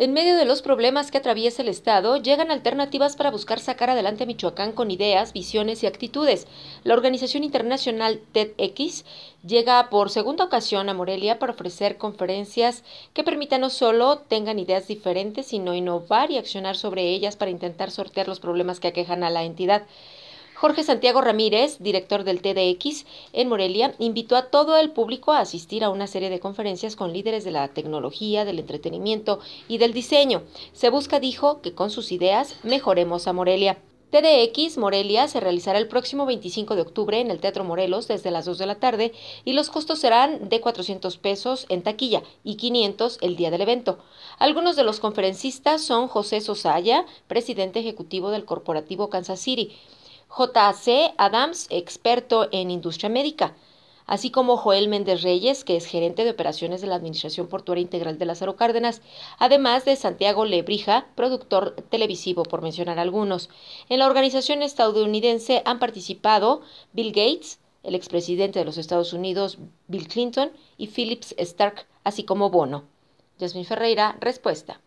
En medio de los problemas que atraviesa el Estado, llegan alternativas para buscar sacar adelante a Michoacán con ideas, visiones y actitudes. La organización internacional TEDx llega por segunda ocasión a Morelia para ofrecer conferencias que permitan no solo tengan ideas diferentes, sino innovar y accionar sobre ellas para intentar sortear los problemas que aquejan a la entidad. Jorge Santiago Ramírez, director del TDX en Morelia, invitó a todo el público a asistir a una serie de conferencias con líderes de la tecnología, del entretenimiento y del diseño. Se busca, dijo, que con sus ideas mejoremos a Morelia. TDX Morelia se realizará el próximo 25 de octubre en el Teatro Morelos desde las 2 de la tarde y los costos serán de 400 pesos en taquilla y 500 el día del evento. Algunos de los conferencistas son José Sosaya, presidente ejecutivo del corporativo Kansas City, J.C. Adams, experto en industria médica, así como Joel Méndez Reyes, que es gerente de operaciones de la Administración Portuaria Integral de Lázaro Cárdenas, además de Santiago Lebrija, productor televisivo, por mencionar algunos. En la organización estadounidense han participado Bill Gates, el expresidente de los Estados Unidos, Bill Clinton y Phillips Stark, así como Bono. Jasmine Ferreira, respuesta.